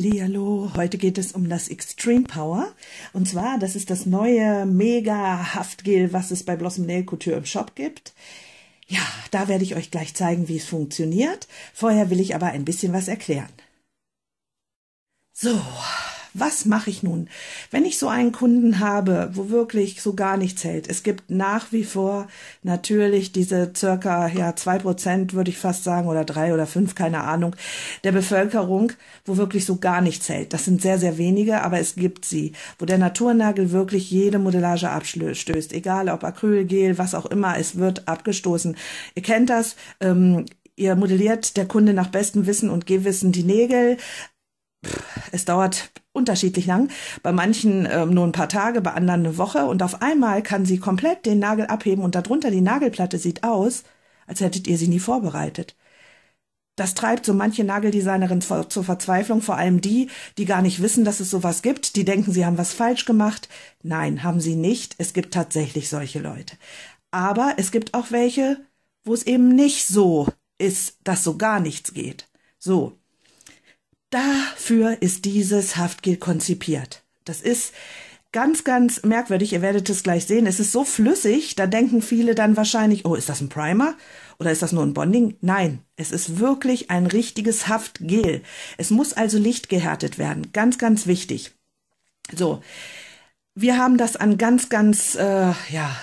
Hallihallo, heute geht es um das Extreme Power und zwar, das ist das neue mega Haftgel, was es bei Blossom Nail Couture im Shop gibt. Ja, da werde ich euch gleich zeigen, wie es funktioniert. Vorher will ich aber ein bisschen was erklären. So, was mache ich nun? Wenn ich so einen Kunden habe, wo wirklich so gar nichts hält, es gibt nach wie vor natürlich diese circa, ja, zwei Prozent, würde ich fast sagen, oder drei oder fünf, keine Ahnung, der Bevölkerung, wo wirklich so gar nichts hält. Das sind sehr, sehr wenige, aber es gibt sie, wo der Naturnagel wirklich jede Modellage abstößt, egal ob Acrylgel, was auch immer, es wird abgestoßen. Ihr kennt das, ähm, ihr modelliert der Kunde nach bestem Wissen und Gewissen die Nägel. es dauert unterschiedlich lang. Bei manchen ähm, nur ein paar Tage, bei anderen eine Woche. Und auf einmal kann sie komplett den Nagel abheben und darunter die Nagelplatte sieht aus, als hättet ihr sie nie vorbereitet. Das treibt so manche Nageldesignerin zur Verzweiflung, vor allem die, die gar nicht wissen, dass es sowas gibt, die denken, sie haben was falsch gemacht. Nein, haben sie nicht. Es gibt tatsächlich solche Leute. Aber es gibt auch welche, wo es eben nicht so ist, dass so gar nichts geht. So. Dafür ist dieses Haftgel konzipiert. Das ist ganz, ganz merkwürdig. Ihr werdet es gleich sehen. Es ist so flüssig, da denken viele dann wahrscheinlich, oh, ist das ein Primer? Oder ist das nur ein Bonding? Nein, es ist wirklich ein richtiges Haftgel. Es muss also gehärtet werden. Ganz, ganz wichtig. So. Wir haben das an ganz, ganz, äh, ja,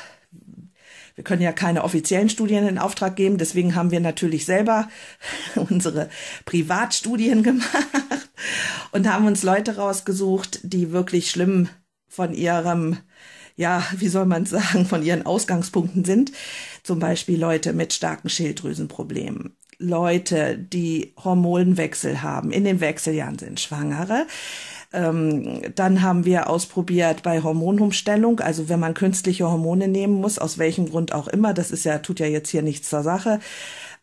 wir können ja keine offiziellen Studien in Auftrag geben, deswegen haben wir natürlich selber unsere Privatstudien gemacht und haben uns Leute rausgesucht, die wirklich schlimm von ihrem ja, wie soll man sagen, von ihren Ausgangspunkten sind. Zum Beispiel Leute mit starken Schilddrüsenproblemen, Leute, die Hormonwechsel haben, in den Wechseljahren sind, Schwangere, ähm, dann haben wir ausprobiert bei Hormonumstellung, also wenn man künstliche Hormone nehmen muss, aus welchem Grund auch immer, das ist ja, tut ja jetzt hier nichts zur Sache.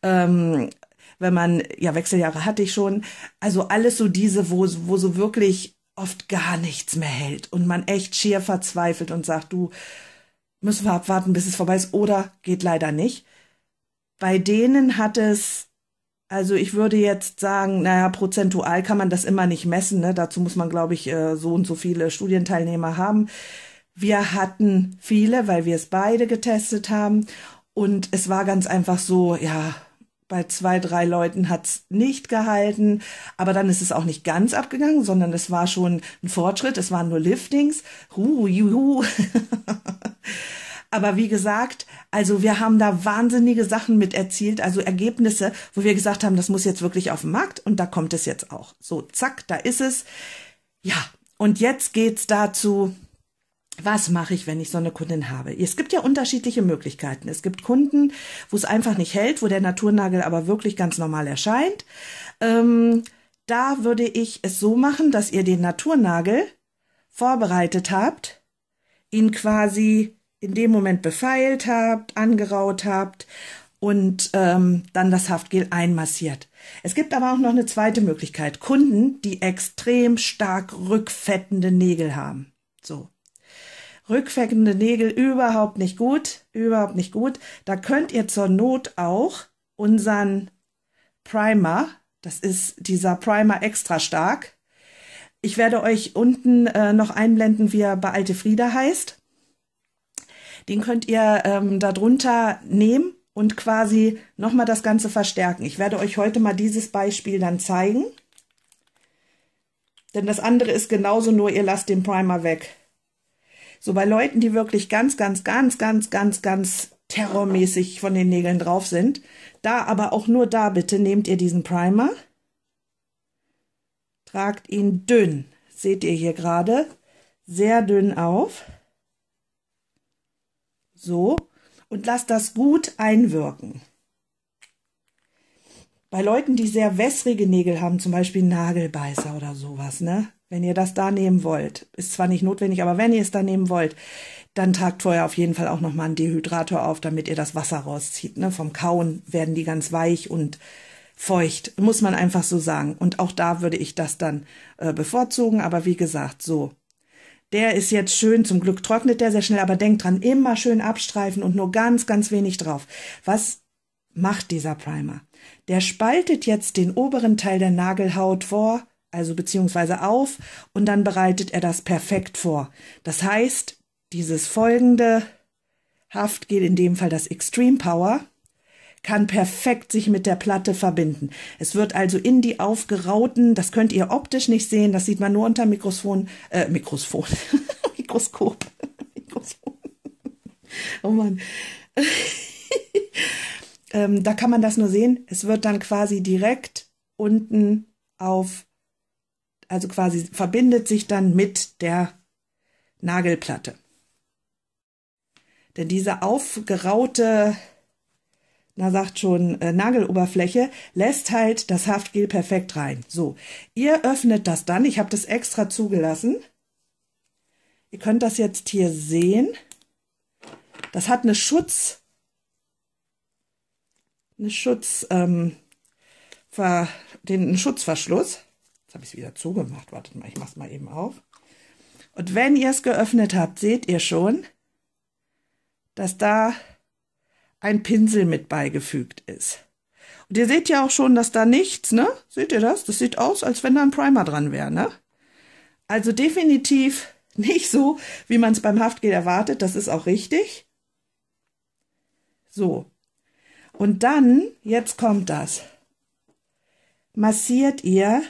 Ähm, wenn man, ja, Wechseljahre hatte ich schon. Also alles so diese, wo, wo so wirklich oft gar nichts mehr hält und man echt schier verzweifelt und sagt, du, müssen wir abwarten, bis es vorbei ist oder geht leider nicht. Bei denen hat es also ich würde jetzt sagen, naja, prozentual kann man das immer nicht messen. Ne? Dazu muss man, glaube ich, äh, so und so viele Studienteilnehmer haben. Wir hatten viele, weil wir es beide getestet haben. Und es war ganz einfach so, ja, bei zwei, drei Leuten hat es nicht gehalten, aber dann ist es auch nicht ganz abgegangen, sondern es war schon ein Fortschritt, es waren nur Liftings. Huh, juhu. Aber wie gesagt, also wir haben da wahnsinnige Sachen mit erzielt, also Ergebnisse, wo wir gesagt haben, das muss jetzt wirklich auf den Markt und da kommt es jetzt auch. So, zack, da ist es. Ja, und jetzt geht's dazu, was mache ich, wenn ich so eine Kundin habe? Es gibt ja unterschiedliche Möglichkeiten. Es gibt Kunden, wo es einfach nicht hält, wo der Naturnagel aber wirklich ganz normal erscheint. Ähm, da würde ich es so machen, dass ihr den Naturnagel vorbereitet habt, ihn quasi in dem Moment befeilt habt, angeraut habt und ähm, dann das Haftgel einmassiert. Es gibt aber auch noch eine zweite Möglichkeit. Kunden, die extrem stark rückfettende Nägel haben. So. Rückfettende Nägel überhaupt nicht gut, überhaupt nicht gut. Da könnt ihr zur Not auch unseren Primer, das ist dieser Primer extra stark. Ich werde euch unten äh, noch einblenden, wie er bei Alte Frieda heißt. Den könnt ihr ähm, darunter nehmen und quasi nochmal das Ganze verstärken. Ich werde euch heute mal dieses Beispiel dann zeigen. Denn das andere ist genauso, nur ihr lasst den Primer weg. So bei Leuten, die wirklich ganz, ganz, ganz, ganz, ganz, ganz terrormäßig von den Nägeln drauf sind, da aber auch nur da bitte nehmt ihr diesen Primer, tragt ihn dünn, seht ihr hier gerade, sehr dünn auf. So. Und lass das gut einwirken. Bei Leuten, die sehr wässrige Nägel haben, zum Beispiel Nagelbeißer oder sowas, ne? Wenn ihr das da nehmen wollt, ist zwar nicht notwendig, aber wenn ihr es da nehmen wollt, dann tragt vorher auf jeden Fall auch nochmal einen Dehydrator auf, damit ihr das Wasser rauszieht. Ne? Vom Kauen werden die ganz weich und feucht, muss man einfach so sagen. Und auch da würde ich das dann äh, bevorzugen. Aber wie gesagt, so der ist jetzt schön, zum Glück trocknet der sehr schnell, aber denkt dran, immer schön abstreifen und nur ganz, ganz wenig drauf. Was macht dieser Primer? Der spaltet jetzt den oberen Teil der Nagelhaut vor, also beziehungsweise auf, und dann bereitet er das perfekt vor. Das heißt, dieses folgende Haft geht in dem Fall das Extreme Power, kann perfekt sich mit der Platte verbinden. Es wird also in die aufgerauten, das könnt ihr optisch nicht sehen, das sieht man nur unter Mikrofon, äh, Mikrofon, Mikroskop. Mikroskop. Oh man, ähm, da kann man das nur sehen. Es wird dann quasi direkt unten auf, also quasi verbindet sich dann mit der Nagelplatte. Denn diese aufgeraute na sagt schon, äh, Nageloberfläche, lässt halt das Haftgel perfekt rein. So, ihr öffnet das dann, ich habe das extra zugelassen. Ihr könnt das jetzt hier sehen. Das hat eine Schutz, eine Schutz, ähm, ver, den Schutzverschluss. Jetzt habe ich es wieder zugemacht. Wartet mal, ich mache es mal eben auf. Und wenn ihr es geöffnet habt, seht ihr schon, dass da ein Pinsel mit beigefügt ist. Und ihr seht ja auch schon, dass da nichts, ne? Seht ihr das? Das sieht aus, als wenn da ein Primer dran wäre, ne? Also definitiv nicht so, wie man es beim Haftgel erwartet. Das ist auch richtig. So. Und dann, jetzt kommt das. Massiert ihr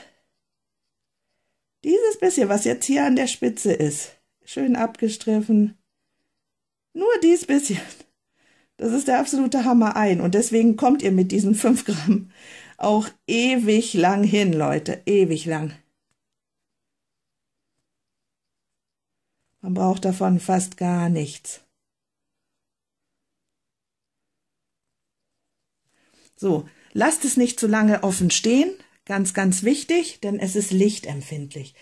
dieses bisschen, was jetzt hier an der Spitze ist. Schön abgestriffen. Nur dies bisschen. Das ist der absolute Hammer ein. Und deswegen kommt ihr mit diesen 5 Gramm auch ewig lang hin, Leute. Ewig lang. Man braucht davon fast gar nichts. So, lasst es nicht zu lange offen stehen. Ganz, ganz wichtig, denn es ist lichtempfindlich.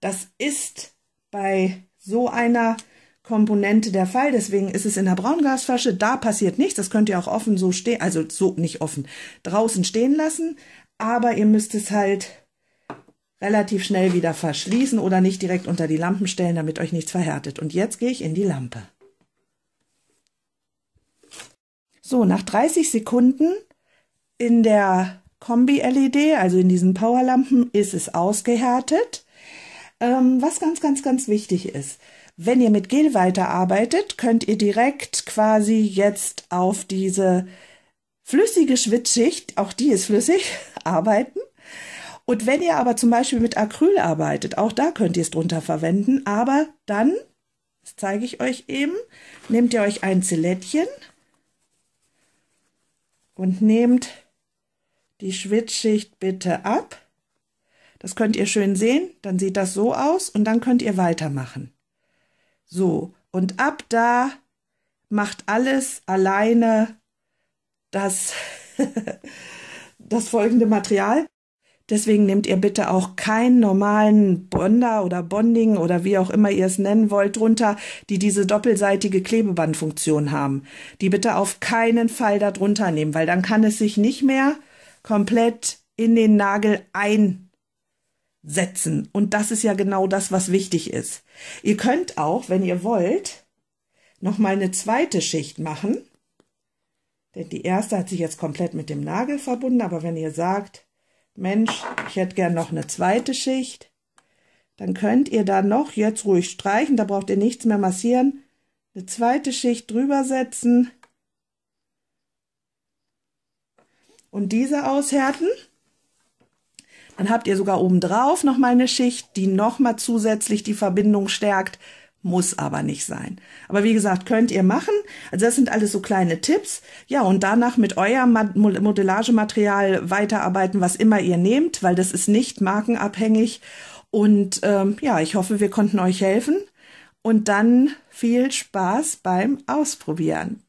Das ist bei so einer Komponente der Fall. Deswegen ist es in der Braungasflasche. Da passiert nichts. Das könnt ihr auch offen so stehen, also so nicht offen, draußen stehen lassen. Aber ihr müsst es halt relativ schnell wieder verschließen oder nicht direkt unter die Lampen stellen, damit euch nichts verhärtet. Und jetzt gehe ich in die Lampe. So, nach 30 Sekunden in der Kombi-LED, also in diesen Powerlampen, ist es ausgehärtet. Ähm, was ganz, ganz, ganz wichtig ist, wenn ihr mit Gel weiterarbeitet, könnt ihr direkt quasi jetzt auf diese flüssige Schwitzschicht, auch die ist flüssig, arbeiten. Und wenn ihr aber zum Beispiel mit Acryl arbeitet, auch da könnt ihr es drunter verwenden, aber dann, das zeige ich euch eben, nehmt ihr euch ein Zillettchen und nehmt die Schwitzschicht bitte ab. Das könnt ihr schön sehen, dann sieht das so aus und dann könnt ihr weitermachen. So, und ab da macht alles alleine das, das folgende Material. Deswegen nehmt ihr bitte auch keinen normalen Bonder oder Bonding oder wie auch immer ihr es nennen wollt drunter, die diese doppelseitige Klebebandfunktion haben. Die bitte auf keinen Fall darunter nehmen, weil dann kann es sich nicht mehr komplett in den Nagel ein setzen. Und das ist ja genau das, was wichtig ist. Ihr könnt auch, wenn ihr wollt, nochmal eine zweite Schicht machen. Denn die erste hat sich jetzt komplett mit dem Nagel verbunden. Aber wenn ihr sagt, Mensch, ich hätte gern noch eine zweite Schicht, dann könnt ihr da noch jetzt ruhig streichen. Da braucht ihr nichts mehr massieren. Eine zweite Schicht drüber setzen. Und diese aushärten. Dann habt ihr sogar obendrauf nochmal eine Schicht, die nochmal zusätzlich die Verbindung stärkt. Muss aber nicht sein. Aber wie gesagt, könnt ihr machen. Also das sind alles so kleine Tipps. Ja, und danach mit eurem Modellagematerial weiterarbeiten, was immer ihr nehmt, weil das ist nicht markenabhängig. Und ähm, ja, ich hoffe, wir konnten euch helfen. Und dann viel Spaß beim Ausprobieren.